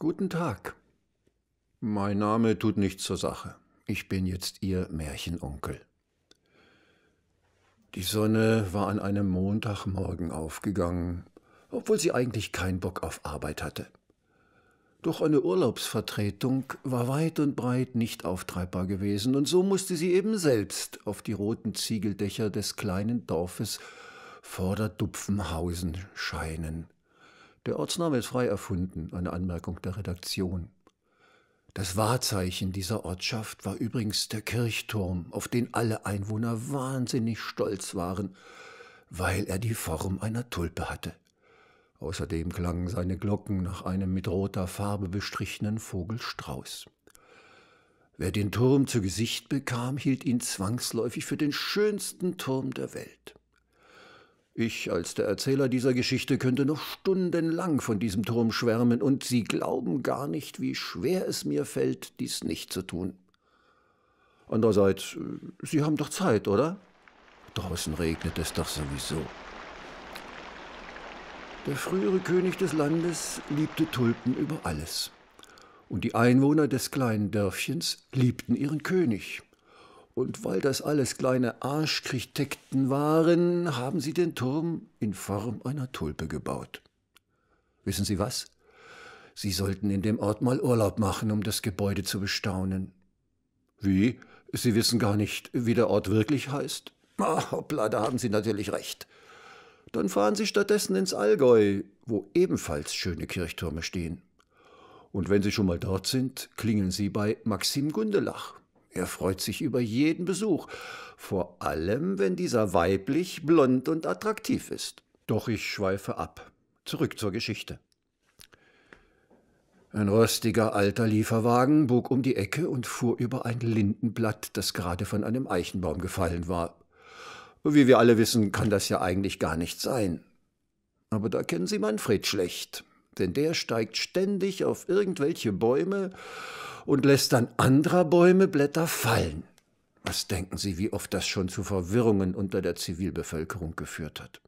Guten Tag. Mein Name tut nichts zur Sache. Ich bin jetzt Ihr Märchenonkel. Die Sonne war an einem Montagmorgen aufgegangen, obwohl sie eigentlich keinen Bock auf Arbeit hatte. Doch eine Urlaubsvertretung war weit und breit nicht auftreibbar gewesen, und so musste sie eben selbst auf die roten Ziegeldächer des kleinen Dorfes Vorderdupfenhausen scheinen. Der Ortsname ist frei erfunden, eine Anmerkung der Redaktion. Das Wahrzeichen dieser Ortschaft war übrigens der Kirchturm, auf den alle Einwohner wahnsinnig stolz waren, weil er die Form einer Tulpe hatte. Außerdem klangen seine Glocken nach einem mit roter Farbe bestrichenen Vogelstrauß. Wer den Turm zu Gesicht bekam, hielt ihn zwangsläufig für den schönsten Turm der Welt. Ich als der Erzähler dieser Geschichte könnte noch stundenlang von diesem Turm schwärmen, und Sie glauben gar nicht, wie schwer es mir fällt, dies nicht zu tun. Andererseits, Sie haben doch Zeit, oder? Draußen regnet es doch sowieso. Der frühere König des Landes liebte Tulpen über alles. Und die Einwohner des kleinen Dörfchens liebten ihren König und weil das alles kleine Arschkritiken waren, haben sie den Turm in Form einer Tulpe gebaut. Wissen Sie was? Sie sollten in dem Ort mal Urlaub machen, um das Gebäude zu bestaunen. Wie? Sie wissen gar nicht, wie der Ort wirklich heißt? Ah, hoppla, da haben Sie natürlich recht. Dann fahren Sie stattdessen ins Allgäu, wo ebenfalls schöne Kirchtürme stehen. Und wenn Sie schon mal dort sind, klingeln Sie bei Maxim Gundelach er freut sich über jeden Besuch, vor allem wenn dieser weiblich, blond und attraktiv ist. Doch ich schweife ab. Zurück zur Geschichte. Ein rostiger alter Lieferwagen bog um die Ecke und fuhr über ein Lindenblatt, das gerade von einem Eichenbaum gefallen war. Wie wir alle wissen, kann das ja eigentlich gar nicht sein. Aber da kennen Sie Manfred schlecht denn der steigt ständig auf irgendwelche Bäume und lässt dann anderer Bäume Blätter fallen. Was denken Sie, wie oft das schon zu Verwirrungen unter der Zivilbevölkerung geführt hat?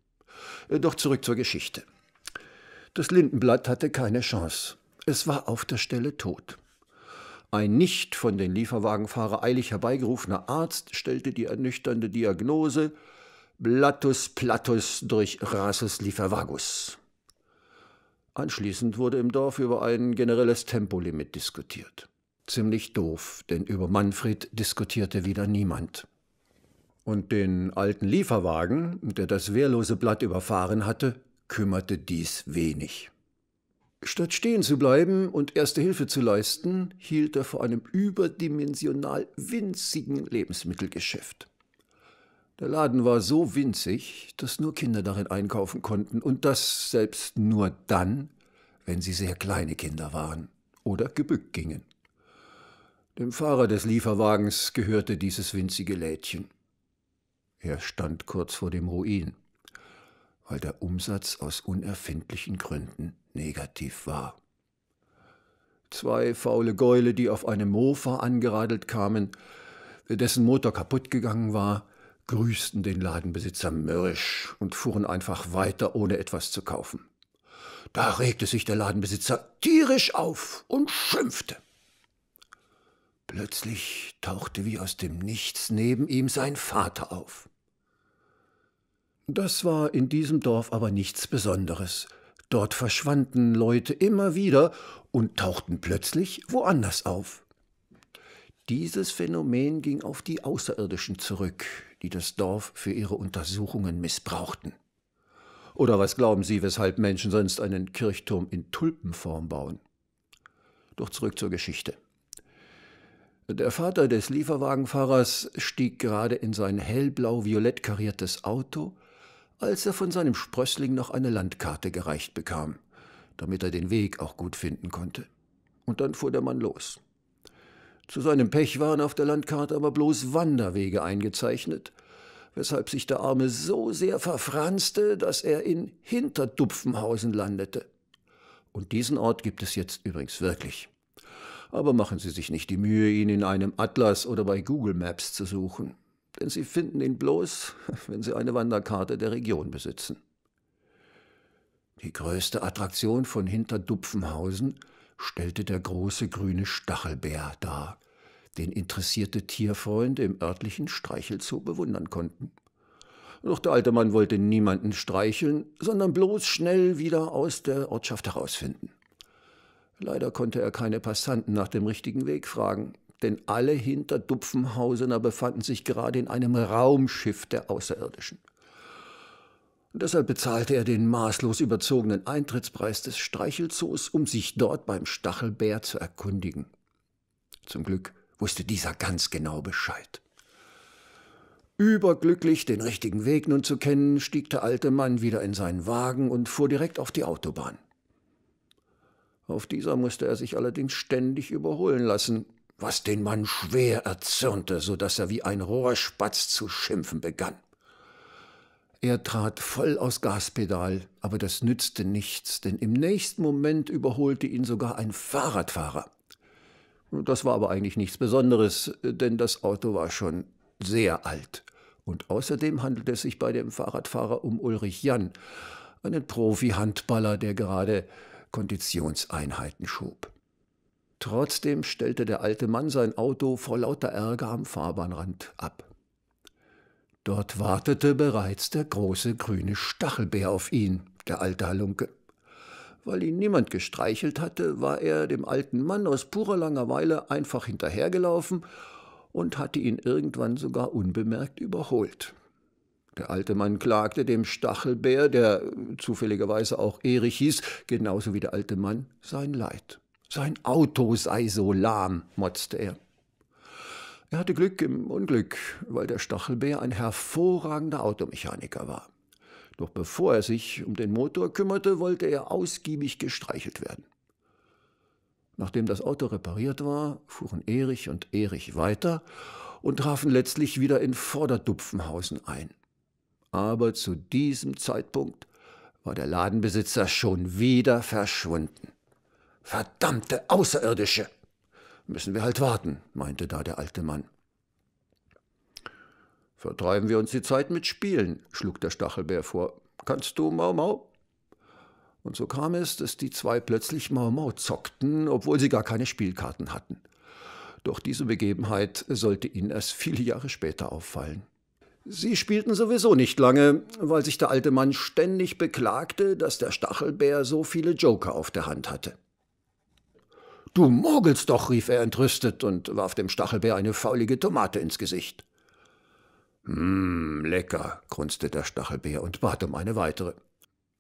Äh, doch zurück zur Geschichte. Das Lindenblatt hatte keine Chance. Es war auf der Stelle tot. Ein nicht von den Lieferwagenfahrer eilig herbeigerufener Arzt stellte die ernüchternde Diagnose Blattus platus durch Rasus liefervagus. Anschließend wurde im Dorf über ein generelles Tempolimit diskutiert. Ziemlich doof, denn über Manfred diskutierte wieder niemand. Und den alten Lieferwagen, der das wehrlose Blatt überfahren hatte, kümmerte dies wenig. Statt stehen zu bleiben und erste Hilfe zu leisten, hielt er vor einem überdimensional winzigen Lebensmittelgeschäft. Der Laden war so winzig, dass nur Kinder darin einkaufen konnten und das selbst nur dann, wenn sie sehr kleine Kinder waren oder gebückt gingen. Dem Fahrer des Lieferwagens gehörte dieses winzige Lädchen. Er stand kurz vor dem Ruin, weil der Umsatz aus unerfindlichen Gründen negativ war. Zwei faule Gäule, die auf einem Mofa angeradelt kamen, dessen Motor kaputt gegangen war, grüßten den Ladenbesitzer mürrisch und fuhren einfach weiter, ohne etwas zu kaufen. Da regte sich der Ladenbesitzer tierisch auf und schimpfte. Plötzlich tauchte wie aus dem Nichts neben ihm sein Vater auf. Das war in diesem Dorf aber nichts Besonderes. Dort verschwanden Leute immer wieder und tauchten plötzlich woanders auf. Dieses Phänomen ging auf die Außerirdischen zurück, die das Dorf für ihre Untersuchungen missbrauchten. Oder was glauben Sie, weshalb Menschen sonst einen Kirchturm in Tulpenform bauen? Doch zurück zur Geschichte. Der Vater des Lieferwagenfahrers stieg gerade in sein hellblau-violett kariertes Auto, als er von seinem Sprössling noch eine Landkarte gereicht bekam, damit er den Weg auch gut finden konnte. Und dann fuhr der Mann los. Zu seinem Pech waren auf der Landkarte aber bloß Wanderwege eingezeichnet, weshalb sich der Arme so sehr verfranste, dass er in Hinterdupfenhausen landete. Und diesen Ort gibt es jetzt übrigens wirklich. Aber machen Sie sich nicht die Mühe, ihn in einem Atlas oder bei Google Maps zu suchen, denn Sie finden ihn bloß, wenn Sie eine Wanderkarte der Region besitzen. Die größte Attraktion von Hinterdupfenhausen stellte der große grüne Stachelbär dar, den interessierte Tierfreunde im örtlichen Streichelzoo bewundern konnten. Doch der alte Mann wollte niemanden streicheln, sondern bloß schnell wieder aus der Ortschaft herausfinden. Leider konnte er keine Passanten nach dem richtigen Weg fragen, denn alle hinter Dupfenhausener befanden sich gerade in einem Raumschiff der Außerirdischen. Und deshalb bezahlte er den maßlos überzogenen Eintrittspreis des Streichelzoos, um sich dort beim Stachelbär zu erkundigen. Zum Glück wusste dieser ganz genau Bescheid. Überglücklich, den richtigen Weg nun zu kennen, stieg der alte Mann wieder in seinen Wagen und fuhr direkt auf die Autobahn. Auf dieser musste er sich allerdings ständig überholen lassen, was den Mann schwer erzürnte, so daß er wie ein Rohrspatz zu schimpfen begann. Er trat voll aus Gaspedal, aber das nützte nichts, denn im nächsten Moment überholte ihn sogar ein Fahrradfahrer. Das war aber eigentlich nichts Besonderes, denn das Auto war schon sehr alt. Und außerdem handelte es sich bei dem Fahrradfahrer um Ulrich Jan, einen Profi-Handballer, der gerade Konditionseinheiten schob. Trotzdem stellte der alte Mann sein Auto vor lauter Ärger am Fahrbahnrand ab. Dort wartete bereits der große grüne Stachelbär auf ihn, der alte Halunke. Weil ihn niemand gestreichelt hatte, war er dem alten Mann aus purer Langeweile einfach hinterhergelaufen und hatte ihn irgendwann sogar unbemerkt überholt. Der alte Mann klagte dem Stachelbär, der zufälligerweise auch Erich hieß, genauso wie der alte Mann, sein Leid. Sein Auto sei so lahm, motzte er. Er hatte Glück im Unglück, weil der Stachelbär ein hervorragender Automechaniker war. Doch bevor er sich um den Motor kümmerte, wollte er ausgiebig gestreichelt werden. Nachdem das Auto repariert war, fuhren Erich und Erich weiter und trafen letztlich wieder in Vorderdupfenhausen ein. Aber zu diesem Zeitpunkt war der Ladenbesitzer schon wieder verschwunden. Verdammte Außerirdische! Müssen wir halt warten, meinte da der alte Mann. Vertreiben wir uns die Zeit mit Spielen, schlug der Stachelbär vor. Kannst du Mau Mau? Und so kam es, dass die zwei plötzlich Mau Mau zockten, obwohl sie gar keine Spielkarten hatten. Doch diese Begebenheit sollte ihnen erst viele Jahre später auffallen. Sie spielten sowieso nicht lange, weil sich der alte Mann ständig beklagte, dass der Stachelbär so viele Joker auf der Hand hatte. Du mogelst doch, rief er entrüstet und warf dem Stachelbär eine faulige Tomate ins Gesicht. Hm, lecker, grunzte der Stachelbär und bat um eine weitere.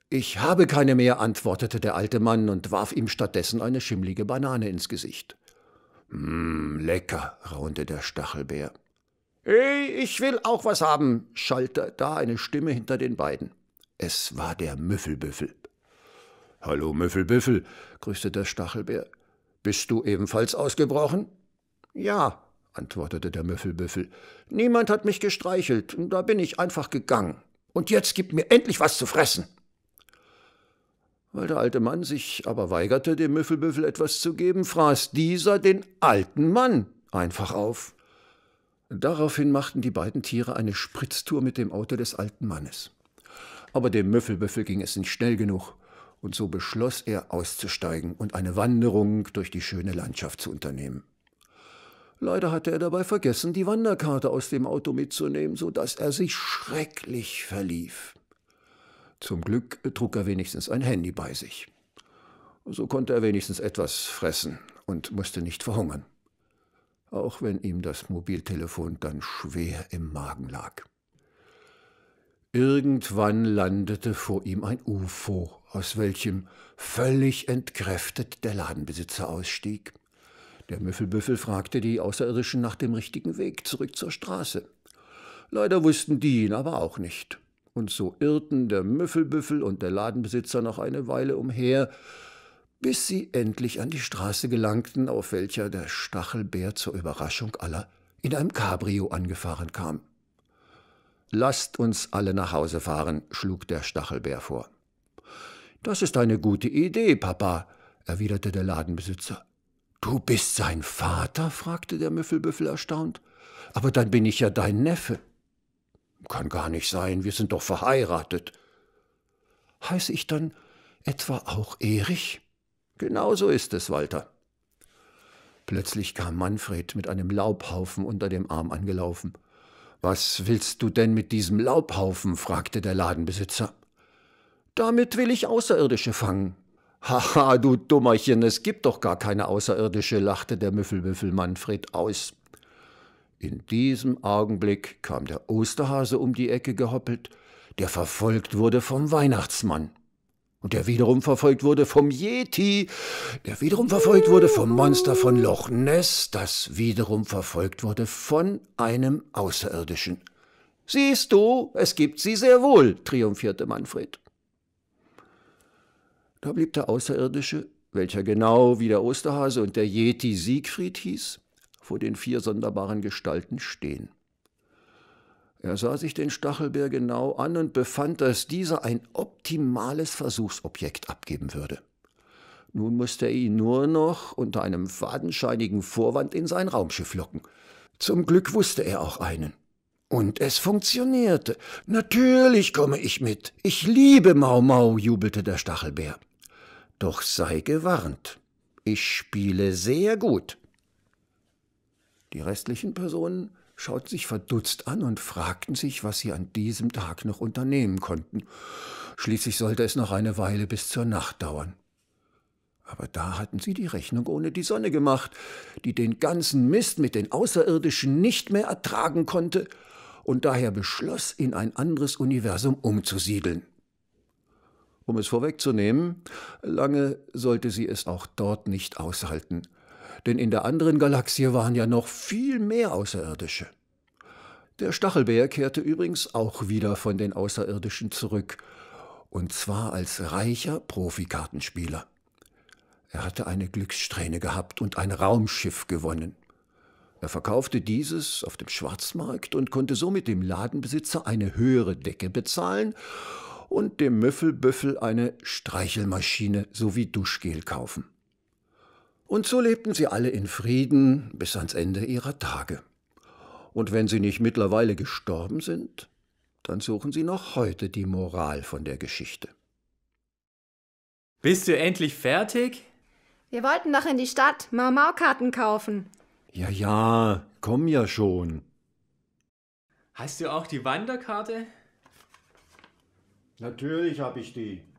Ich habe keine mehr, antwortete der alte Mann und warf ihm stattdessen eine schimmlige Banane ins Gesicht. Hm, lecker, raunte der Stachelbär. Hey, ich will auch was haben, schallte da eine Stimme hinter den beiden. Es war der Müffelbüffel. Hallo, Müffelbüffel, grüßte der Stachelbär. Bist du ebenfalls ausgebrochen? Ja, antwortete der Müffelbüffel. Niemand hat mich gestreichelt, da bin ich einfach gegangen. Und jetzt gib mir endlich was zu fressen. Weil der alte Mann sich aber weigerte, dem Müffelbüffel etwas zu geben, fraß dieser den alten Mann einfach auf. Daraufhin machten die beiden Tiere eine Spritztour mit dem Auto des alten Mannes. Aber dem Müffelbüffel ging es nicht schnell genug, und so beschloss er auszusteigen und eine Wanderung durch die schöne Landschaft zu unternehmen. Leider hatte er dabei vergessen, die Wanderkarte aus dem Auto mitzunehmen, so dass er sich schrecklich verlief. Zum Glück trug er wenigstens ein Handy bei sich. So konnte er wenigstens etwas fressen und musste nicht verhungern. Auch wenn ihm das Mobiltelefon dann schwer im Magen lag. Irgendwann landete vor ihm ein UFO, aus welchem völlig entkräftet der Ladenbesitzer ausstieg. Der Müffelbüffel fragte die Außerirdischen nach dem richtigen Weg zurück zur Straße. Leider wussten die ihn aber auch nicht. Und so irrten der Müffelbüffel und der Ladenbesitzer noch eine Weile umher, bis sie endlich an die Straße gelangten, auf welcher der Stachelbär zur Überraschung aller in einem Cabrio angefahren kam. Lasst uns alle nach Hause fahren, schlug der Stachelbär vor. Das ist eine gute Idee, Papa, erwiderte der Ladenbesitzer. Du bist sein Vater? fragte der Müffelbüffel erstaunt. Aber dann bin ich ja dein Neffe. Kann gar nicht sein, wir sind doch verheiratet. Heiße ich dann etwa auch Erich? Genau so ist es, Walter. Plötzlich kam Manfred mit einem Laubhaufen unter dem Arm angelaufen. Was willst du denn mit diesem Laubhaufen? fragte der Ladenbesitzer. Damit will ich Außerirdische fangen, Haha, du Dummerchen, es gibt doch gar keine Außerirdische, lachte der Müffelmüffel Manfred aus. In diesem Augenblick kam der Osterhase um die Ecke gehoppelt, der verfolgt wurde vom Weihnachtsmann. Und der wiederum verfolgt wurde vom Yeti, der wiederum verfolgt wurde vom Monster von Loch Ness, das wiederum verfolgt wurde von einem Außerirdischen. Siehst du, es gibt sie sehr wohl, triumphierte Manfred. Da blieb der Außerirdische, welcher genau wie der Osterhase und der Yeti Siegfried hieß, vor den vier sonderbaren Gestalten stehen. Er sah sich den Stachelbär genau an und befand, dass dieser ein optimales Versuchsobjekt abgeben würde. Nun musste er ihn nur noch unter einem fadenscheinigen Vorwand in sein Raumschiff locken. Zum Glück wusste er auch einen. Und es funktionierte. Natürlich komme ich mit. Ich liebe Mau Mau, jubelte der Stachelbär. Doch sei gewarnt, ich spiele sehr gut. Die restlichen Personen schauten sich verdutzt an und fragten sich, was sie an diesem Tag noch unternehmen konnten. Schließlich sollte es noch eine Weile bis zur Nacht dauern. Aber da hatten sie die Rechnung ohne die Sonne gemacht, die den ganzen Mist mit den Außerirdischen nicht mehr ertragen konnte und daher beschloss, in ein anderes Universum umzusiedeln. Um es vorwegzunehmen, lange sollte sie es auch dort nicht aushalten, denn in der anderen Galaxie waren ja noch viel mehr Außerirdische. Der Stachelbär kehrte übrigens auch wieder von den Außerirdischen zurück, und zwar als reicher Profikartenspieler. Er hatte eine Glückssträhne gehabt und ein Raumschiff gewonnen. Er verkaufte dieses auf dem Schwarzmarkt und konnte somit dem Ladenbesitzer eine höhere Decke bezahlen und dem Müffelbüffel eine Streichelmaschine sowie Duschgel kaufen. Und so lebten sie alle in Frieden bis ans Ende ihrer Tage. Und wenn sie nicht mittlerweile gestorben sind, dann suchen sie noch heute die Moral von der Geschichte. Bist du endlich fertig? Wir wollten doch in die Stadt Mau-Mau-Karten kaufen. Ja, ja, komm ja schon. Hast du auch die Wanderkarte? Natürlich habe ich die.